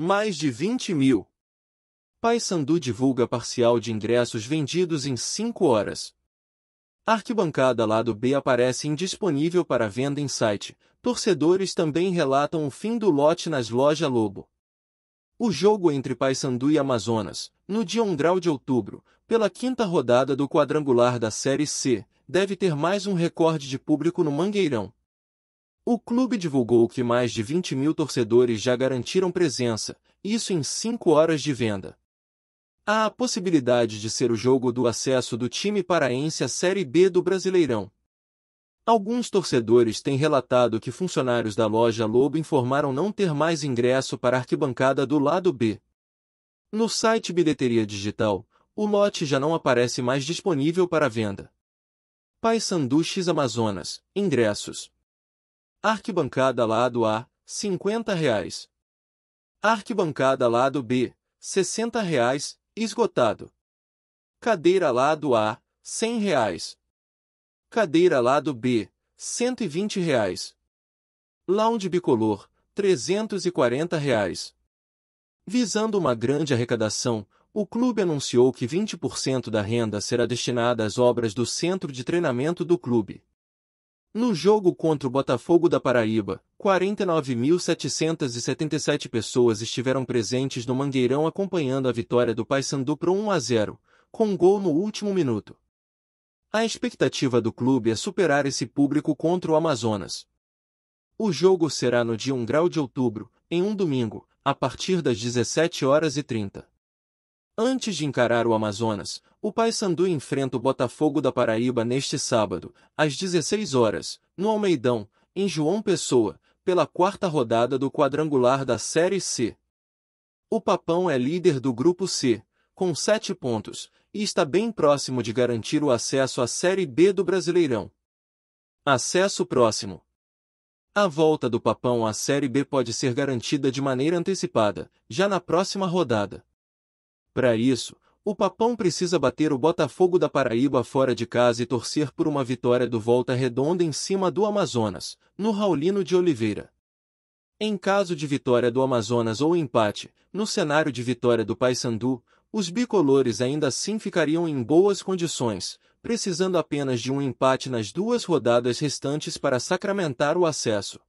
Mais de 20 mil. Paysandu divulga parcial de ingressos vendidos em 5 horas. Arquibancada lado B aparece indisponível para venda em site. Torcedores também relatam o fim do lote nas lojas Lobo. O jogo entre Paysandu e Amazonas, no dia 1 grau de outubro, pela quinta rodada do quadrangular da Série C, deve ter mais um recorde de público no Mangueirão, o clube divulgou que mais de 20 mil torcedores já garantiram presença, isso em 5 horas de venda. Há a possibilidade de ser o jogo do acesso do time paraense à Série B do Brasileirão. Alguns torcedores têm relatado que funcionários da loja Lobo informaram não ter mais ingresso para a arquibancada do lado B. No site Bilheteria Digital, o lote já não aparece mais disponível para venda. Paysandu X Amazonas, ingressos, Arquibancada lado A, 50 reais. Arquibancada lado B, 60 reais, esgotado. Cadeira lado A, 100 reais. Cadeira lado B, 120 reais. Lounge bicolor, 340 reais. Visando uma grande arrecadação, o clube anunciou que 20% da renda será destinada às obras do centro de treinamento do clube. No jogo contra o Botafogo da Paraíba, 49.777 pessoas estiveram presentes no Mangueirão acompanhando a vitória do Paysandu por 1 a 0, com um gol no último minuto. A expectativa do clube é superar esse público contra o Amazonas. O jogo será no dia 1 grau de outubro, em um domingo, a partir das 17 horas e 30. Antes de encarar o Amazonas, o Paysandu enfrenta o Botafogo da Paraíba neste sábado, às 16 horas, no Almeidão, em João Pessoa, pela quarta rodada do quadrangular da Série C. O Papão é líder do Grupo C, com sete pontos, e está bem próximo de garantir o acesso à Série B do Brasileirão. Acesso próximo. A volta do Papão à Série B pode ser garantida de maneira antecipada, já na próxima rodada. Para isso, o Papão precisa bater o Botafogo da Paraíba fora de casa e torcer por uma vitória do Volta Redonda em cima do Amazonas, no Raulino de Oliveira. Em caso de vitória do Amazonas ou empate, no cenário de vitória do Paysandu, os bicolores ainda assim ficariam em boas condições, precisando apenas de um empate nas duas rodadas restantes para sacramentar o acesso.